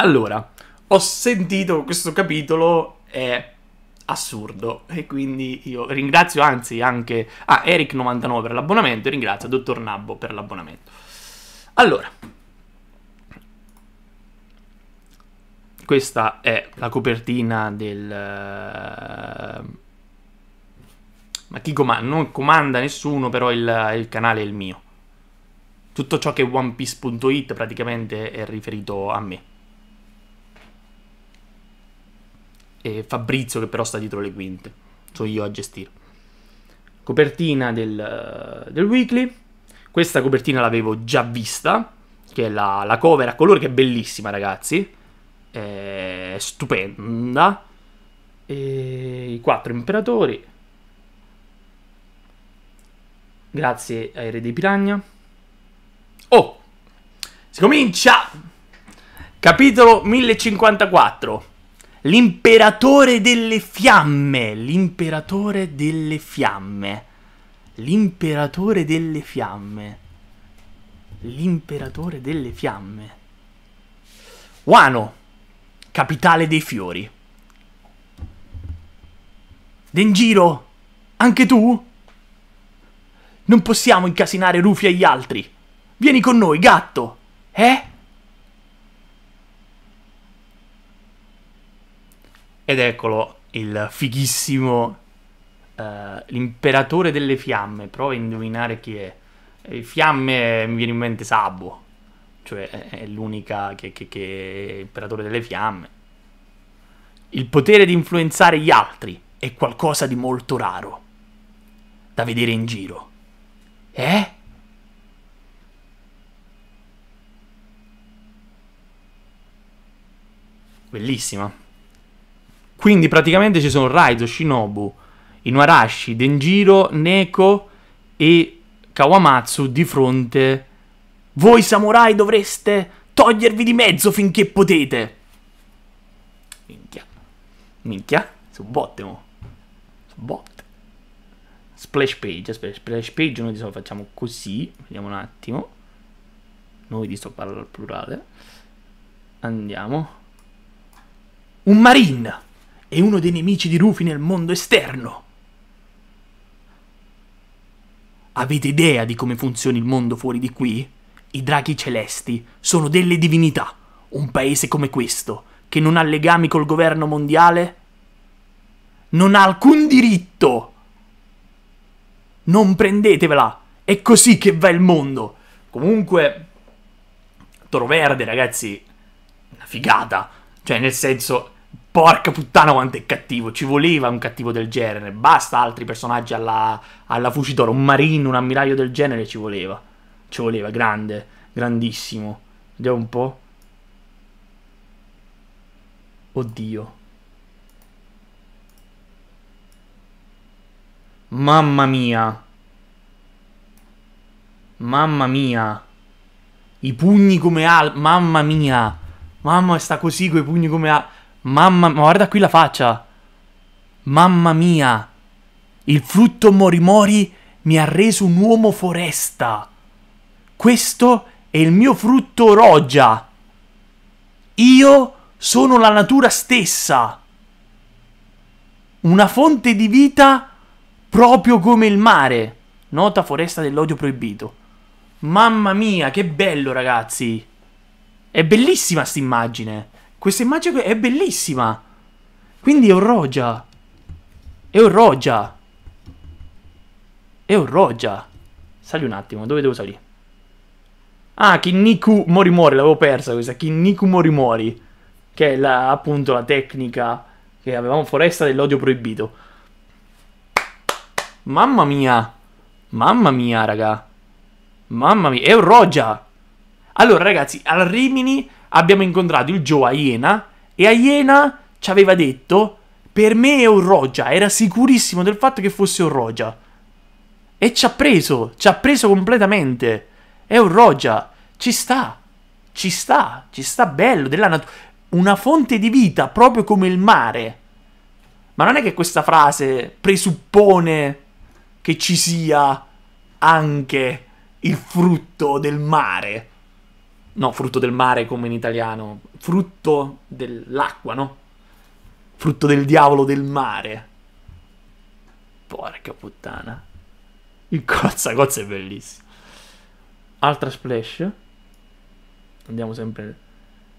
Allora, ho sentito questo capitolo è assurdo e quindi io ringrazio anzi anche ah, Eric99 per l'abbonamento e ringrazio Dottor Nabbo per l'abbonamento. Allora, questa è la copertina del... Ma chi comanda? Non comanda nessuno, però il, il canale è il mio. Tutto ciò che è onepiece.it praticamente è riferito a me. e Fabrizio che però sta dietro le quinte, sono io a gestire. Copertina del, del weekly, questa copertina l'avevo già vista, che è la, la cover a colori che è bellissima ragazzi, è stupenda. E I quattro imperatori. Grazie ai re dei piragna. Oh, si comincia! Capitolo 1054. L'imperatore delle fiamme. L'imperatore delle fiamme. L'imperatore delle fiamme. L'imperatore delle fiamme. Wano, capitale dei fiori. Denjiro, anche tu? Non possiamo incasinare Rufy gli altri. Vieni con noi, gatto. Eh? Ed eccolo, il fighissimo uh, l'imperatore delle fiamme. Prova a indovinare chi è. Eh, fiamme mi viene in mente Sabo, cioè è l'unica che, che, che è imperatore delle fiamme. Il potere di influenzare gli altri è qualcosa di molto raro da vedere in giro. Eh? Bellissima. Quindi praticamente ci sono Raizo, Shinobu, Inuarashi, Denjiro, Neko e Kawamatsu di fronte. Voi samurai dovreste togliervi di mezzo finché potete. Minchia. Minchia. Sono botte, Sono botte. Splash page. Aspetta, splash page noi di solito facciamo così. Vediamo un attimo. Noi di solito parlo al plurale. Andiamo. Un marine è uno dei nemici di Rufy nel mondo esterno. Avete idea di come funziona il mondo fuori di qui? I draghi celesti sono delle divinità. Un paese come questo, che non ha legami col governo mondiale, non ha alcun diritto. Non prendetevela. È così che va il mondo. Comunque, Toro Verde, ragazzi, una figata. Cioè, nel senso, Porca puttana quanto è cattivo, ci voleva un cattivo del genere, basta altri personaggi alla, alla Fucitoro, un marino, un ammiraglio del genere ci voleva, ci voleva, grande, grandissimo, vediamo un po', oddio, mamma mia, mamma mia, i pugni come al, mamma mia, mamma sta così con i pugni come al... Mamma, ma guarda qui la faccia. Mamma mia. Il flutto Morimori mi ha reso un uomo foresta. Questo è il mio frutto roggia. Io sono la natura stessa. Una fonte di vita proprio come il mare. Nota foresta dell'odio proibito. Mamma mia, che bello ragazzi. È bellissima questa immagine. Questa immagine è bellissima. Quindi è un Rogia. È un Rogia. È un Rogia. Sali un attimo, dove devo salire? Ah, Kinniku Mori Mori, l'avevo persa questa. Kinniku Mori Mori. Che è la, appunto la tecnica che avevamo foresta dell'odio proibito. Mamma mia. Mamma mia, raga. Mamma mia, è un Rogia. Allora, ragazzi, al Rimini abbiamo incontrato il Joe a Iena e a Iena ci aveva detto per me è un Roja, era sicurissimo del fatto che fosse un Roja. E ci ha preso, ci ha preso completamente. È un Roja, ci sta, ci sta, ci sta bello, della natura. Una fonte di vita proprio come il mare. Ma non è che questa frase presuppone che ci sia anche il frutto del mare. No, frutto del mare come in italiano. Frutto dell'acqua, no? Frutto del diavolo del mare. Porca puttana. Il cozza cozza è bellissimo. Altra splash. Andiamo sempre...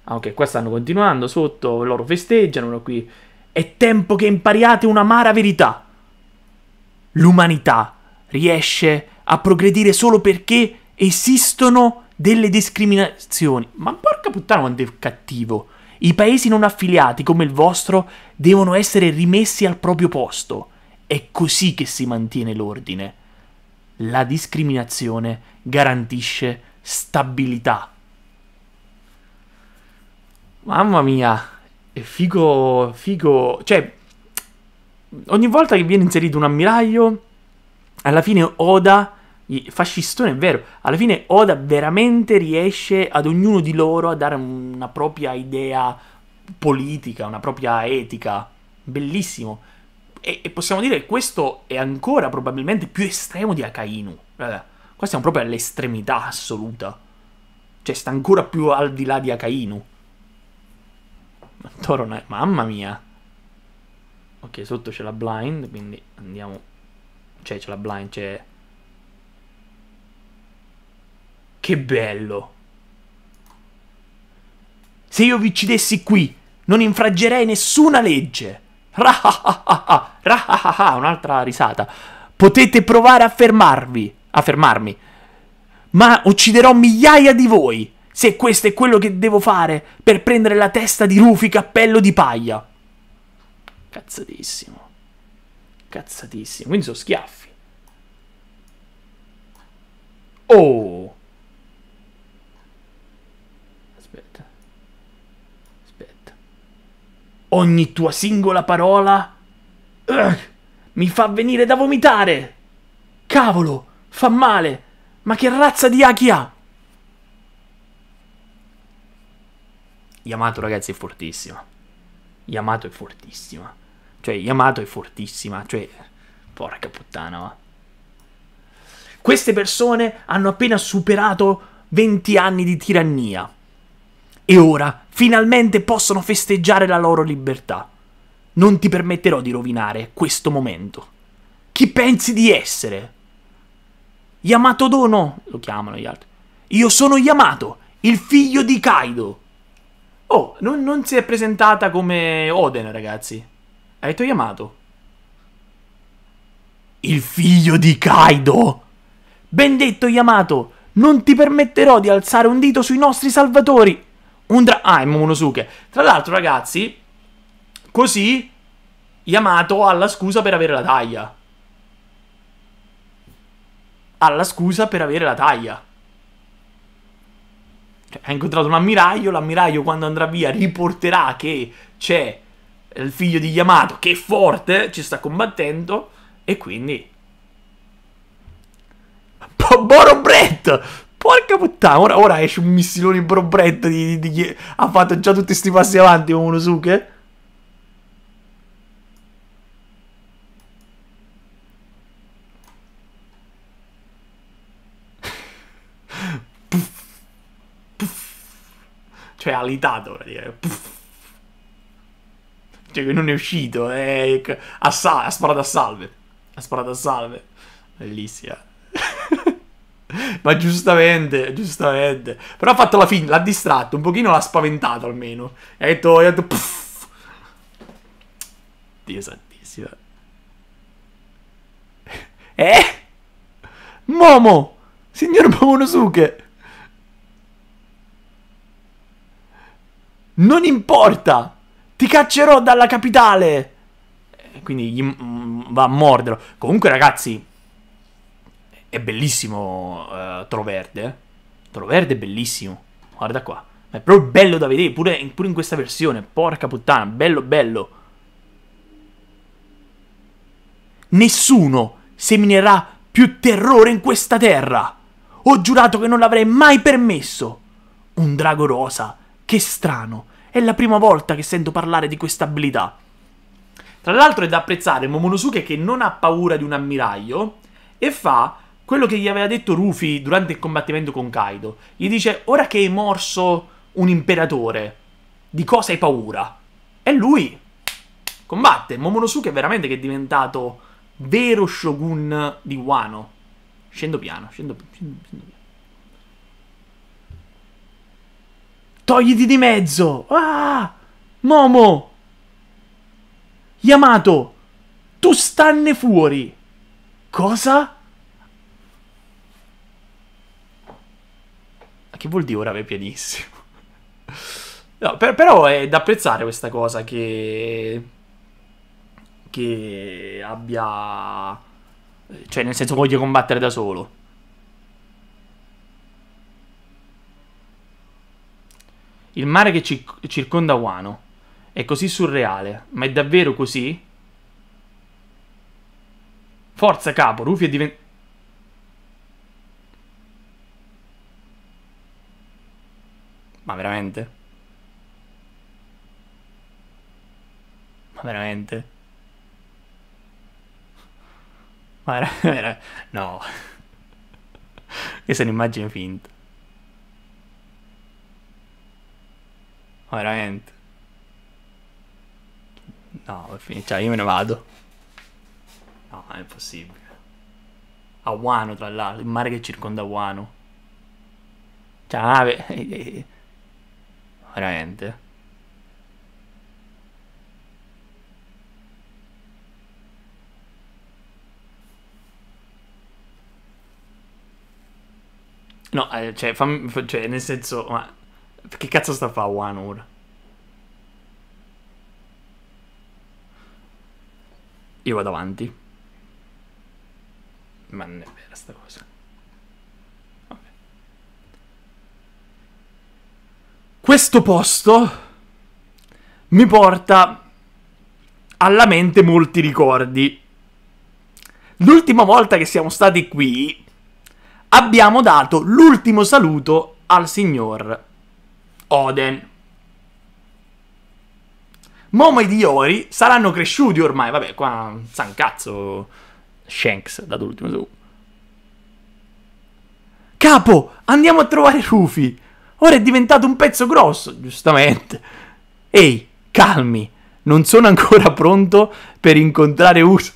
Ah ok, qua stanno continuando, sotto loro festeggiano, qui... È tempo che impariate un'amara verità. L'umanità riesce a progredire solo perché esistono delle discriminazioni. Ma porca puttana quanto è cattivo. I paesi non affiliati come il vostro devono essere rimessi al proprio posto. È così che si mantiene l'ordine. La discriminazione garantisce stabilità. Mamma mia, è figo, figo. Cioè, ogni volta che viene inserito un ammiraglio, alla fine Oda fascistone, è vero. Alla fine Oda veramente riesce ad ognuno di loro a dare una propria idea politica, una propria etica. Bellissimo. E, e possiamo dire che questo è ancora probabilmente più estremo di Akainu. Guarda, qua siamo proprio all'estremità assoluta. Cioè, sta ancora più al di là di Akainu. Toro, è... mamma mia. Ok, sotto c'è la blind, quindi andiamo... Cioè, c'è la blind, c'è Che bello. Se io vi uccidessi qui, non infraggerei nessuna legge. Rahahaha, un'altra risata. Potete provare a fermarvi, a fermarmi. Ma ucciderò migliaia di voi, se questo è quello che devo fare per prendere la testa di Rufy cappello di paglia. Cazzatissimo. Cazzatissimo. Quindi sono schiaffi. Oh! aspetta, aspetta. Ogni tua singola parola Ugh, mi fa venire da vomitare. Cavolo, fa male. Ma che razza di Aki ha? Yamato ragazzi è fortissima. Yamato è fortissima. Cioè Yamato è fortissima, cioè porca puttana. Ma. Queste persone hanno appena superato 20 anni di tirannia. E ora finalmente possono festeggiare la loro libertà. Non ti permetterò di rovinare questo momento. Chi pensi di essere? Yamato Dono, lo chiamano gli altri. Io sono Yamato, il figlio di Kaido. Oh, non, non si è presentata come Oden, ragazzi. Hai detto Yamato. Il figlio di Kaido. Ben detto, Yamato. Non ti permetterò di alzare un dito sui nostri salvatori. Un dra- ah, è Momonosuke. Tra l'altro, ragazzi, così Yamato ha la scusa per avere la taglia. Ha la scusa per avere la taglia. Cioè, ha incontrato un ammiraglio, l'ammiraglio quando andrà via riporterà che c'è il figlio di Yamato che è forte, ci sta combattendo e quindi... Boro Brett! Porca puttana, ora, ora esce un missilone in Brett di, di, di, ha fatto già tutti questi passi avanti con Monosuke. Puff. Puff. Cioè ha litato praticamente. Cioè che non è uscito, eh. ha, ha sparato a salve. Ha sparato a salve. Bellissima. Ma giustamente, giustamente. Però ha fatto la fine, l'ha distratto, un pochino l'ha spaventato almeno. E ha detto, ha detto, puff. Dio santissimo. Eh? Momo! Signor Momonosuke! Non importa! Ti caccerò dalla capitale! Eh, quindi gli, va a morderlo. Comunque, ragazzi, è bellissimo uh, eh, Troverde. Troverde è bellissimo. Guarda qua. È proprio bello da vedere, pure in, pure in questa versione. Porca puttana, bello bello. Nessuno seminerà più terrore in questa terra. Ho giurato che non l'avrei mai permesso. Un drago rosa. Che strano. È la prima volta che sento parlare di questa abilità. Tra l'altro è da apprezzare Momonosuke che non ha paura di un ammiraglio e fa quello che gli aveva detto Rufy durante il combattimento con Kaido. Gli dice, ora che hai morso un imperatore, di cosa hai paura? E lui combatte. Momonosuke è veramente che è diventato vero shogun di Wano. Scendo piano, scendo, scendo, scendo piano. Togliti di mezzo! Ah! Momo! Yamato! Tu stanne fuori! Cosa? che vuol dire ora vai pianissimo? No, per, però è da apprezzare questa cosa che... che abbia... cioè nel senso voglia combattere da solo. Il mare che ci, circonda Wano è così surreale, ma è davvero così? Forza capo, Rufy è diventato... Ma veramente? Ma veramente? Ma veramente? no. Questa è un'immagine finta. Ma veramente? No, cioè io me ne vado. No, è impossibile. A Wano, tra l'altro, il mare che circonda Wano. Cioè, ah, beh, eh, eh veramente. No, eh, cioè, fammi, cioè, nel senso, ma che cazzo sta a fare One ora? Io vado avanti. Ma non è vera sta cosa. Questo posto mi porta alla mente molti ricordi. L'ultima volta che siamo stati qui abbiamo dato l'ultimo saluto al signor Oden. Momo e Diori saranno cresciuti ormai, vabbè, qua san cazzo Shanks dato l'ultimo saluto. Capo, andiamo a trovare Rufy. Ora è diventato un pezzo grosso, giustamente. Ehi, calmi, non sono ancora pronto per incontrare Uso.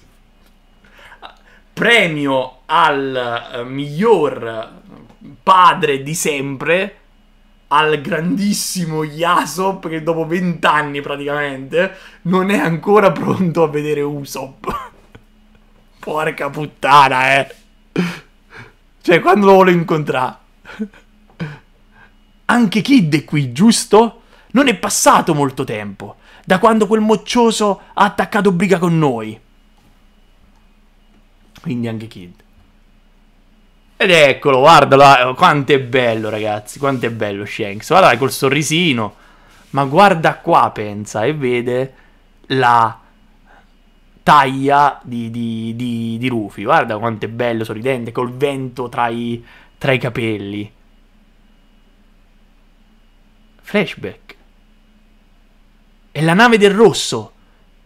Premio al eh, miglior padre di sempre, al grandissimo Yasop che dopo vent'anni praticamente non è ancora pronto a vedere Usopp. Porca puttana, eh. Cioè, quando lo vuole incontrare? Anche Kid è qui, giusto? Non è passato molto tempo, da quando quel moccioso ha attaccato briga con noi. Quindi anche Kid. Ed eccolo, guardalo, oh, quanto è bello ragazzi, quanto è bello Shanks. Guarda col sorrisino, ma guarda qua pensa e vede la taglia di, di, di, di Rufy. Guarda quanto è bello, sorridente, col vento tra i, tra i capelli. Flashback. È la nave del rosso.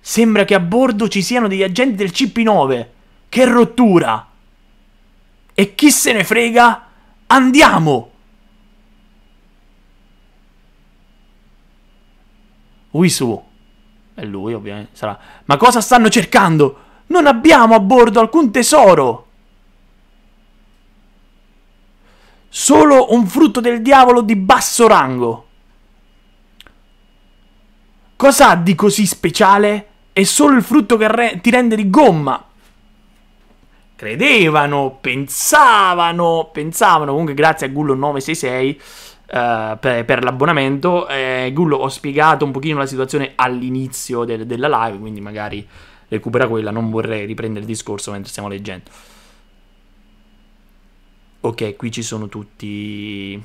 Sembra che a bordo ci siano degli agenti del CP9. Che rottura! E chi se ne frega? Andiamo! Wisu. È lui, ovviamente. Sarà. Ma cosa stanno cercando? Non abbiamo a bordo alcun tesoro! Solo un frutto del diavolo di basso rango. Cosa ha di così speciale? È solo il frutto che re ti rende di gomma. Credevano, pensavano, pensavano. Comunque grazie a Gullo966 uh, eh, per, per l'abbonamento. Eh, Gullo ho spiegato un pochino la situazione all'inizio del, della live, quindi magari recupera quella. Non vorrei riprendere il discorso mentre stiamo leggendo. Ok, qui ci sono tutti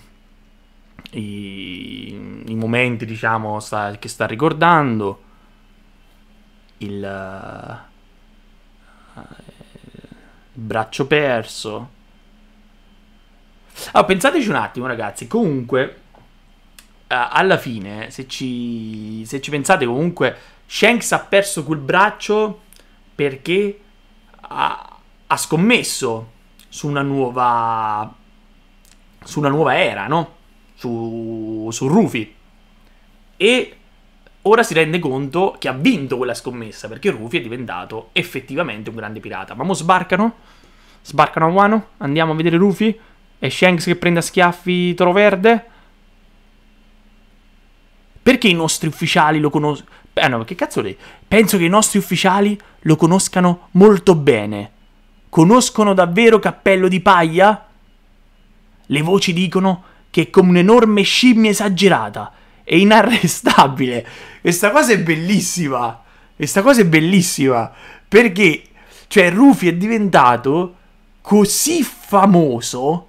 i, i momenti diciamo sta, che sta ricordando, il, uh, il braccio perso. Ah, pensateci un attimo ragazzi, comunque alla fine, se ci, se ci, pensate, comunque Shanks ha perso quel braccio perché ha, ha, scommesso su una nuova su una nuova era, no? su, su Rufy. E ora si rende conto che ha vinto quella scommessa, perché Rufy è diventato effettivamente un grande pirata. Ma mo sbarcano? Sbarcano a Wano? Andiamo a vedere Rufy? È Shanks che prende a schiaffi Toro Verde? Perché i nostri ufficiali lo conoscono... Eh no, che cazzo lei? Penso che i nostri ufficiali lo conoscano molto bene. Conoscono davvero Cappello di Paglia? Le voci dicono che è come un'enorme scimmia esagerata È inarrestabile. Questa cosa è bellissima. Questa cosa è bellissima. Perché, cioè, Rufy è diventato così famoso,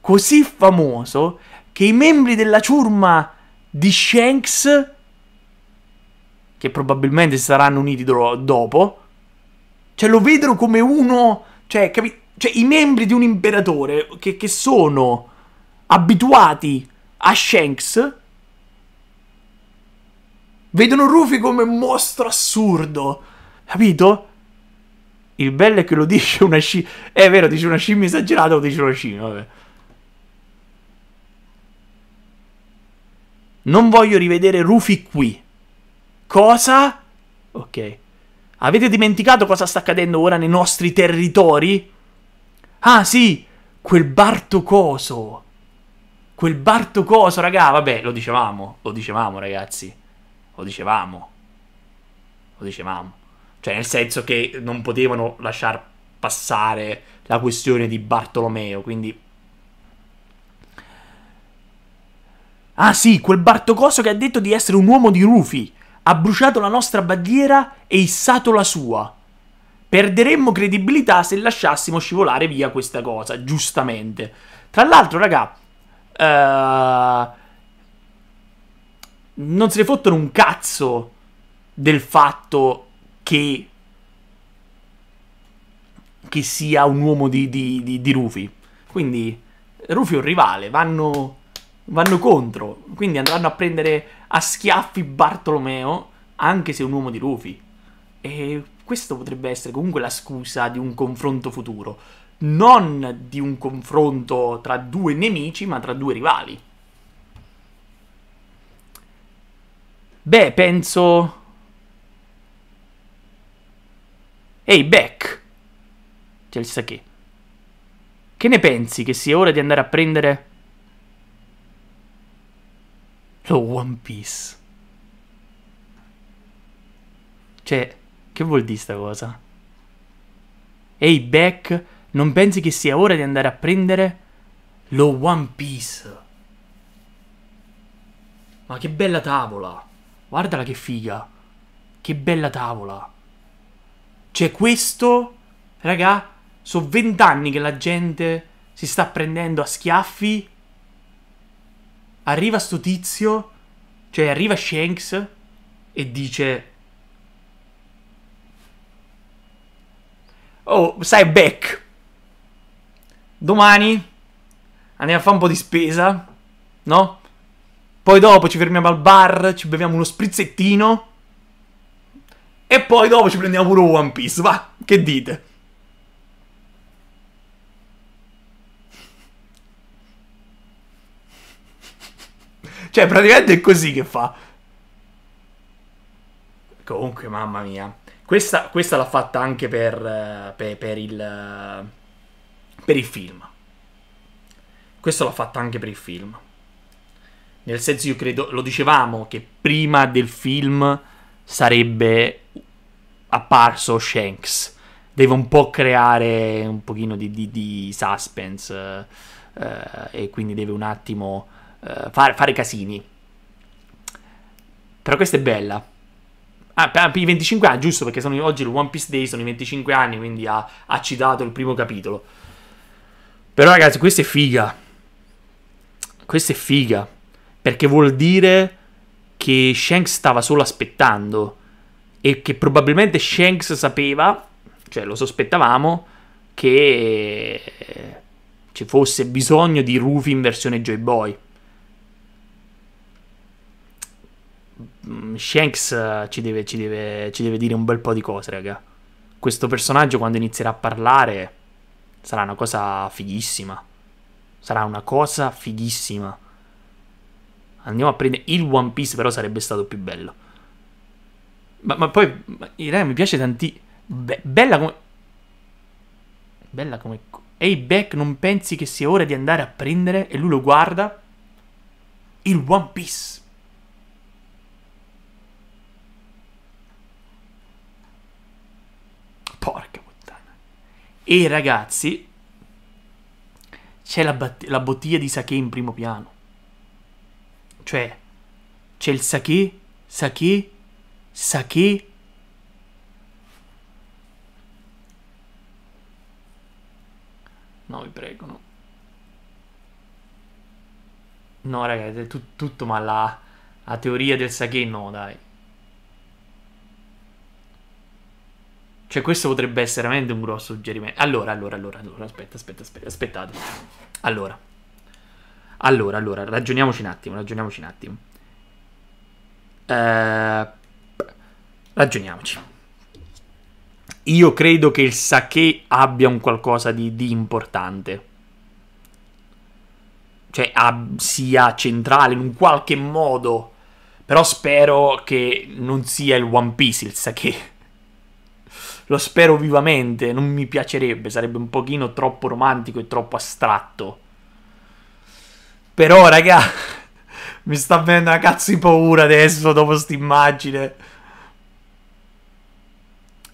così famoso, che i membri della ciurma di Shanks, che probabilmente saranno uniti do dopo, cioè lo vedono come uno, cioè, capi- cioè i membri di un imperatore che, che sono abituati a Shanks, vedono Rufy come un mostro assurdo. Capito? Il bello è che lo dice una scimmia. È vero, dice una scimmia esagerata o dice una scimmia, vabbè. Non voglio rivedere Rufy qui. Cosa? Ok. Avete dimenticato cosa sta accadendo ora nei nostri territori? Ah sì, quel Bartocoso. Quel Barto Coso, raga, vabbè, lo dicevamo, lo dicevamo, ragazzi. Lo dicevamo. Lo dicevamo. Cioè, nel senso che non potevano lasciar passare la questione di Bartolomeo, quindi... Ah sì, quel Bartocoso che ha detto di essere un uomo di Rufi. Ha bruciato la nostra bandiera e issato la sua. Perderemmo credibilità se lasciassimo scivolare via questa cosa, giustamente. Tra l'altro, raga, Uh, non se ne fottono un cazzo del fatto che, che sia un uomo di, di, di, di Rufy. Quindi Rufy è un rivale, vanno, vanno contro. Quindi andranno a prendere a schiaffi Bartolomeo, anche se è un uomo di Rufy. E questo potrebbe essere comunque la scusa di un confronto futuro non di un confronto tra due nemici, ma tra due rivali. Beh, penso... Ehi, hey, Beck! il che. Che ne pensi che sia ora di andare a prendere... Lo One Piece? Cioè, che vuol dire sta cosa? Ehi, hey, Beck non pensi che sia ora di andare a prendere lo One Piece? Ma che bella tavola! Guardala che figa! Che bella tavola! Cioè questo, raga, sono vent'anni che la gente si sta prendendo a schiaffi. Arriva sto tizio, cioè arriva Shanks e dice... Oh, sai, back! domani andiamo a fare un po' di spesa, no? Poi dopo ci fermiamo al bar, ci beviamo uno sprizzettino. E poi dopo ci prendiamo pure One Piece, va? Che dite? Cioè, praticamente è così che fa. Comunque, mamma mia. Questa, questa l'ha fatta anche per, eh, per, per il... Eh, per il film. Questo l'ha fatto anche per il film. Nel senso, io credo, lo dicevamo, che prima del film sarebbe apparso Shanks. Deve un po' creare un pochino di, di, di suspense eh, e quindi deve un attimo eh, far, fare casini. Però questa è bella. Ah, i 25 anni, giusto, perché sono, oggi il One Piece Day sono i 25 anni, quindi ha, ha citato il primo capitolo. Però ragazzi, questa è figa. Questa è figa. Perché vuol dire che Shanks stava solo aspettando. E che probabilmente Shanks sapeva, cioè lo sospettavamo, che ci fosse bisogno di Rufy in versione Joy Boy. Mm, Shanks eh, ci deve, ci deve, ci deve dire un bel po' di cose, raga. Questo personaggio quando inizierà a parlare sarà una cosa fighissima. Sarà una cosa fighissima. Andiamo a prendere il One Piece, però sarebbe stato più bello. Ma, ma poi, Irene, mi piace tantissimo. Be- bella come... Bella come... Ehi Beck, non pensi che sia ora di andare a prendere? E lui lo guarda. Il One Piece. E ragazzi, c'è la, la, bottiglia di sake in primo piano. Cioè, c'è il sake, sake, sake. No, vi prego, no. No, ragazzi, è tut tutto, ma la, la teoria del sake no, dai. Cioè, questo potrebbe essere veramente un grosso suggerimento. Allora, allora, allora, allora, aspetta, aspetta, aspetta, aspettate. Allora. Allora, allora, ragioniamoci un attimo, ragioniamoci un attimo. Eh, ragioniamoci. Io credo che il sake abbia un qualcosa di, di importante. Cioè, ab- sia centrale in un qualche modo. Però spero che non sia il One Piece il sake lo spero vivamente, non mi piacerebbe, sarebbe un pochino troppo romantico e troppo astratto. Però, raga, mi sta venendo una cazzo di paura adesso dopo quest'immagine.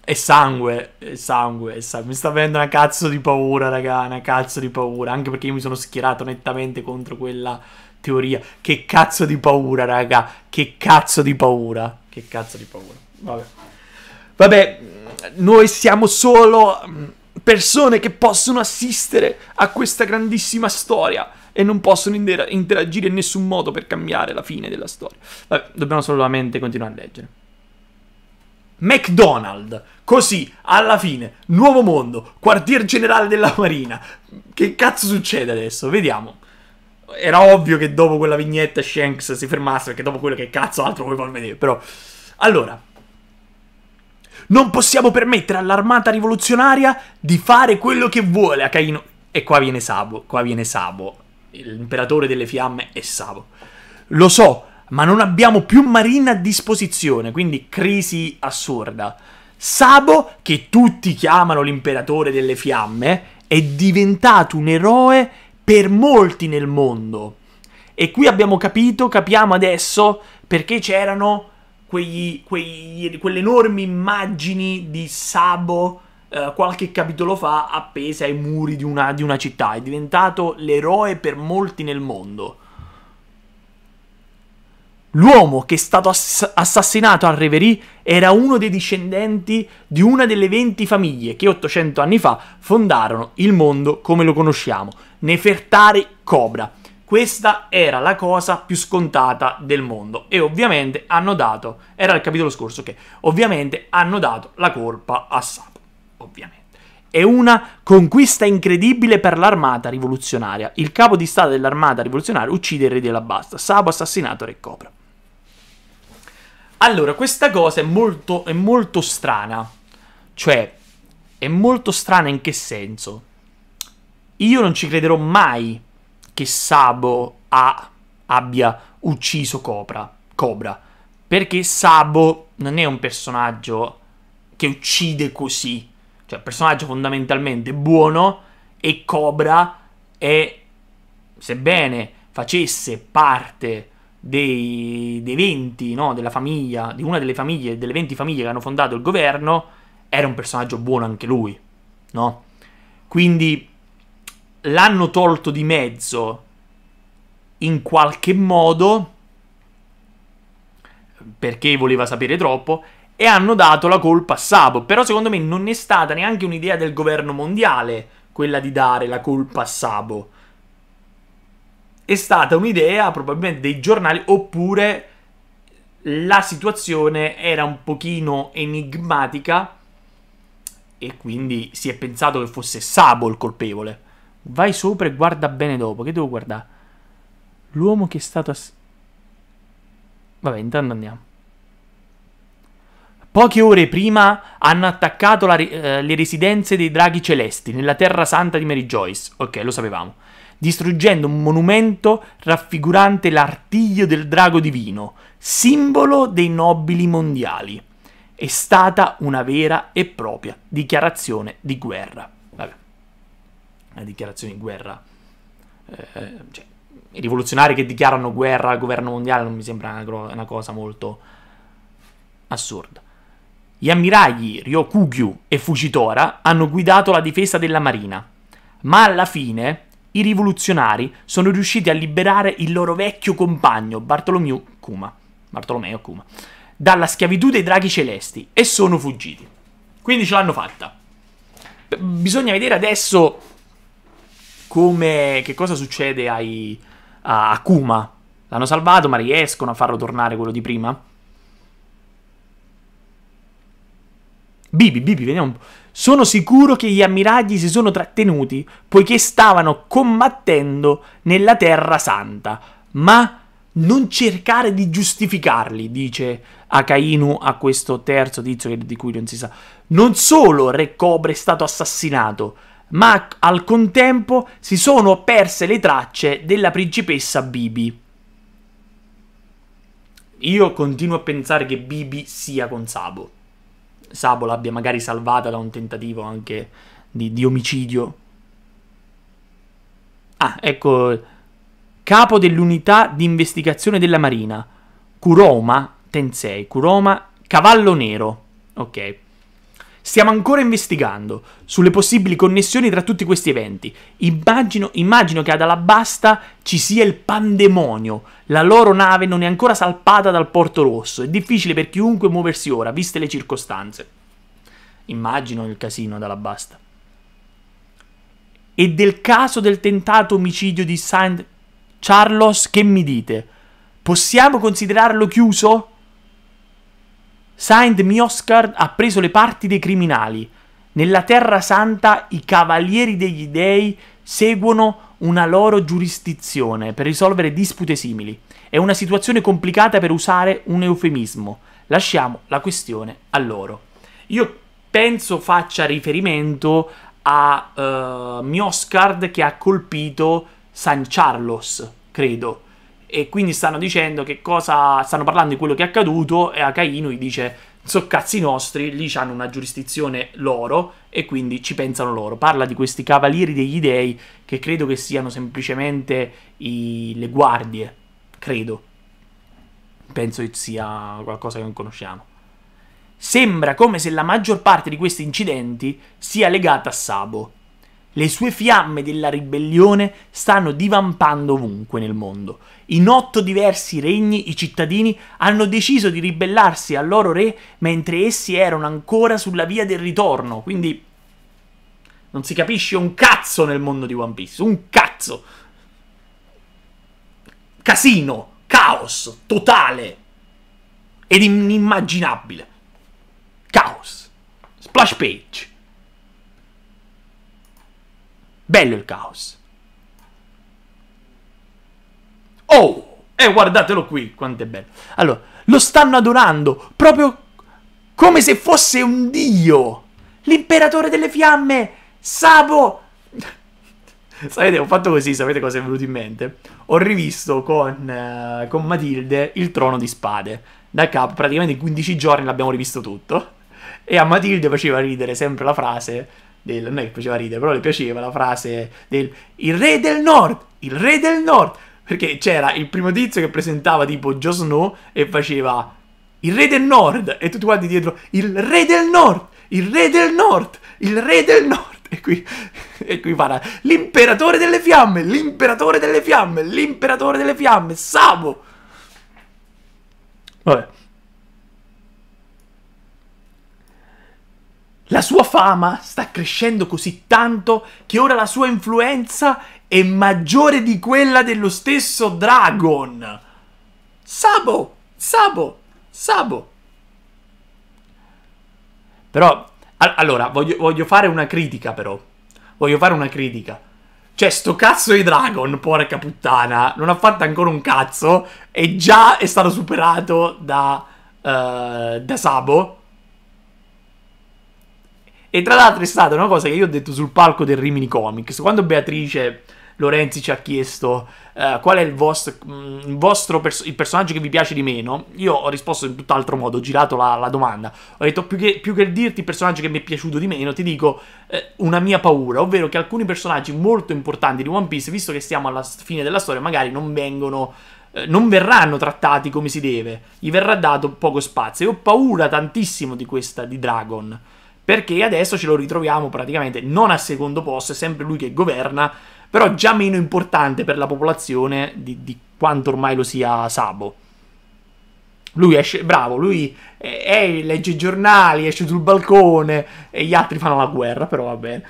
È sangue, è sangue, e sangue. Mi sta venendo una cazzo di paura, raga, una cazzo di paura. Anche perché io mi sono schierato nettamente contro quella teoria. Che cazzo di paura, raga. Che cazzo di paura. Che cazzo di paura. Vabbè vabbè, noi siamo solo mm, persone che possono assistere a questa grandissima storia e non possono interagire in nessun modo per cambiare la fine della storia. Vabbè, dobbiamo solamente continuare a leggere. McDonald, così, alla fine, nuovo mondo, quartier generale della Marina. Che cazzo succede adesso? Vediamo. Era ovvio che dopo quella vignetta Shanks si fermasse, perché dopo quello che cazzo altro vuoi far vedere, però... Allora, non possiamo permettere all'armata rivoluzionaria di fare quello che vuole a Caino. E qua viene Sabo, qua viene Sabo. L'imperatore delle fiamme è Sabo. Lo so, ma non abbiamo più marina a disposizione, quindi crisi assurda. Sabo, che tutti chiamano l'imperatore delle fiamme, è diventato un eroe per molti nel mondo. E qui abbiamo capito, capiamo adesso perché c'erano quegli, quegli, quelle enormi immagini di Sabo eh, qualche capitolo fa appese ai muri di una, di una città. È diventato l'eroe per molti nel mondo. L'uomo che è stato ass- assassinato a Reverie era uno dei discendenti di una delle 20 famiglie che 800 anni fa fondarono il mondo come lo conosciamo, Nefertari Cobra. Questa era la cosa più scontata del mondo e ovviamente hanno dato, era il capitolo scorso che ovviamente hanno dato la colpa a Sapo, ovviamente. È una conquista incredibile per l'armata rivoluzionaria. Il capo di stato dell'armata rivoluzionaria uccide il re della Basta, Sapo assassinato Re Cobra. Allora, questa cosa è molto, è molto strana, cioè è molto strana in che senso? Io non ci crederò mai che Sabo ha, abbia ucciso Cobra, Cobra, perché Sabo non è un personaggio che uccide così, cioè un personaggio fondamentalmente buono e Cobra è, sebbene facesse parte dei, dei 20, no, della famiglia, di una delle famiglie, delle 20 famiglie che hanno fondato il governo, era un personaggio buono anche lui, no? Quindi l'hanno tolto di mezzo in qualche modo perché voleva sapere troppo e hanno dato la colpa a Sabo. Però secondo me non è stata neanche un'idea del governo mondiale quella di dare la colpa a Sabo. È stata un'idea probabilmente dei giornali oppure la situazione era un pochino enigmatica e quindi si è pensato che fosse Sabo il colpevole. Vai sopra e guarda bene dopo. Che devo guardare? L'uomo che è stato... Ass- Vabbè, intanto andiamo. Poche ore prima hanno attaccato la, eh, le residenze dei draghi celesti nella terra santa di Mary Joyce. Ok, lo sapevamo. Distruggendo un monumento raffigurante l'artiglio del drago divino, simbolo dei nobili mondiali. È stata una vera e propria dichiarazione di guerra una eh, dichiarazione di guerra. Eh, eh, cioè, I rivoluzionari che dichiarano guerra al governo mondiale non mi sembra una, una cosa molto assurda. Gli ammiragli Ryokugyu e Fujitora hanno guidato la difesa della marina, ma alla fine i rivoluzionari sono riusciti a liberare il loro vecchio compagno Bartolomeo Kuma, Bartolomeo Kuma dalla schiavitù dei draghi celesti e sono fuggiti. Quindi ce l'hanno fatta. B- bisogna vedere adesso come, che cosa succede ai, a, a L'hanno salvato, ma riescono a farlo tornare quello di prima? Bibi, Bibi, vediamo un po'. Sono sicuro che gli ammiragli si sono trattenuti poiché stavano combattendo nella Terra Santa. Ma non cercare di giustificarli, dice Akainu a questo terzo tizio di cui non si sa. Non solo Re Cobra è stato assassinato, ma al contempo si sono perse le tracce della principessa Bibi. Io continuo a pensare che Bibi sia con Sabo. Sabo l'abbia magari salvata da un tentativo anche di, di omicidio. Ah, ecco, capo dell'unità di investigazione della Marina, Kuroma Tensei, Kuroma Cavallo Nero. Ok, Stiamo ancora investigando sulle possibili connessioni tra tutti questi eventi. Immagino, immagino che ad Alabasta ci sia il pandemonio. La loro nave non è ancora salpata dal Porto Rosso. È difficile per chiunque muoversi ora, viste le circostanze. Immagino il casino ad Alabasta. E del caso del tentato omicidio di Saint Charles, che mi dite? Possiamo considerarlo chiuso? Saint Mioscard ha preso le parti dei criminali. Nella Terra Santa i cavalieri degli dei seguono una loro giurisdizione per risolvere dispute simili. È una situazione complicata per usare un eufemismo. Lasciamo la questione a loro. Io penso faccia riferimento a uh, Mioscard che ha colpito San Charlos, credo e quindi stanno dicendo che cosa stanno parlando di quello che è accaduto e a Caino gli dice so cazzi nostri, lì hanno una giurisdizione loro e quindi ci pensano loro. Parla di questi cavalieri degli dei che credo che siano semplicemente i... le guardie, credo. Penso che sia qualcosa che non conosciamo. Sembra come se la maggior parte di questi incidenti sia legata a Sabo, le sue fiamme della ribellione stanno divampando ovunque nel mondo. In otto diversi regni i cittadini hanno deciso di ribellarsi al loro re mentre essi erano ancora sulla via del ritorno, quindi non si capisce un cazzo nel mondo di One Piece, un cazzo. Casino, caos totale ed inimmaginabile. Caos. Splash page. Bello il caos. Oh, e eh, guardatelo qui, quanto è bello. Allora, lo stanno adorando, proprio come se fosse un dio. L'imperatore delle fiamme, Sabo. sapete, ho fatto così, sapete cosa è venuto in mente? Ho rivisto con, eh, con Matilde il trono di spade. Da capo, praticamente in 15 giorni l'abbiamo rivisto tutto. E a Matilde faceva ridere sempre la frase del, non è che faceva ridere, però le piaceva la frase del il re del nord, il re del nord, perché c'era il primo tizio che presentava tipo Joe Snow e faceva il re del nord e tutti quanti dietro il re del nord, il re del nord, il re del nord e qui, e qui parla l'imperatore delle fiamme, l'imperatore delle fiamme, l'imperatore delle fiamme, Sabo. Vabbè. La sua fama sta crescendo così tanto che ora la sua influenza è maggiore di quella dello stesso Dragon. Sabo, Sabo, Sabo. Però, all allora, voglio, voglio fare una critica però. Voglio fare una critica. Cioè, sto cazzo di Dragon, porca puttana, non ha fatto ancora un cazzo e già è stato superato da, uh, da Sabo. E tra l'altro è stata una cosa che io ho detto sul palco del Rimini Comics, quando Beatrice Lorenzi ci ha chiesto uh, qual è il vostro, mm, il, vostro pers- il personaggio che vi piace di meno, io ho risposto in tutt'altro modo, ho girato la, la domanda, ho detto più che, più che, dirti il personaggio che mi è piaciuto di meno, ti dico eh, una mia paura, ovvero che alcuni personaggi molto importanti di One Piece, visto che siamo alla fine della storia, magari non vengono eh, non verranno trattati come si deve, gli verrà dato poco spazio. E ho paura tantissimo di questa di Dragon perché adesso ce lo ritroviamo praticamente non al secondo posto, è sempre lui che governa, però già meno importante per la popolazione di, di quanto ormai lo sia Sabo. Lui esce, bravo, lui eh, legge i giornali, esce sul balcone e gli altri fanno la guerra, però va bene.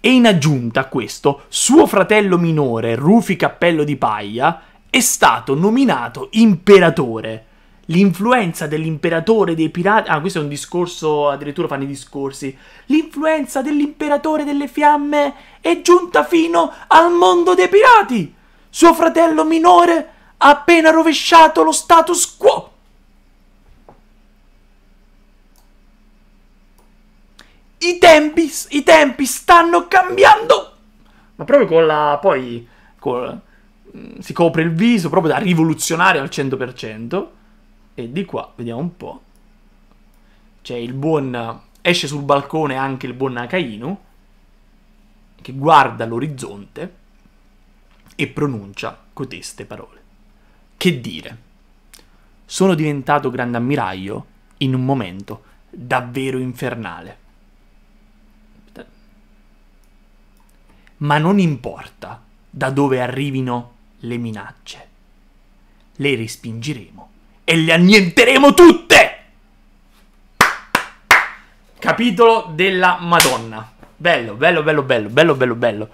E in aggiunta a questo, suo fratello minore, Rufi Cappello di Paglia, è stato nominato imperatore L'influenza dell'imperatore dei pirati. Ah, questo è un discorso. Addirittura fanno i discorsi. L'influenza dell'imperatore delle fiamme è giunta fino al mondo dei pirati. Suo fratello minore ha appena rovesciato lo status quo. I tempi, I tempi stanno cambiando. Ma proprio con la. Poi. Con, mm, si copre il viso proprio da rivoluzionario al 100%. E di qua, vediamo un po'. C'è il buon... Esce sul balcone anche il buon Nakainu, che guarda l'orizzonte e pronuncia coteste parole. Che dire? Sono diventato grande ammiraglio in un momento davvero infernale. Ma non importa da dove arrivino le minacce, le respingeremo e le annienteremo tutte! Capitolo della Madonna. Bello, bello, bello, bello, bello, bello, bello.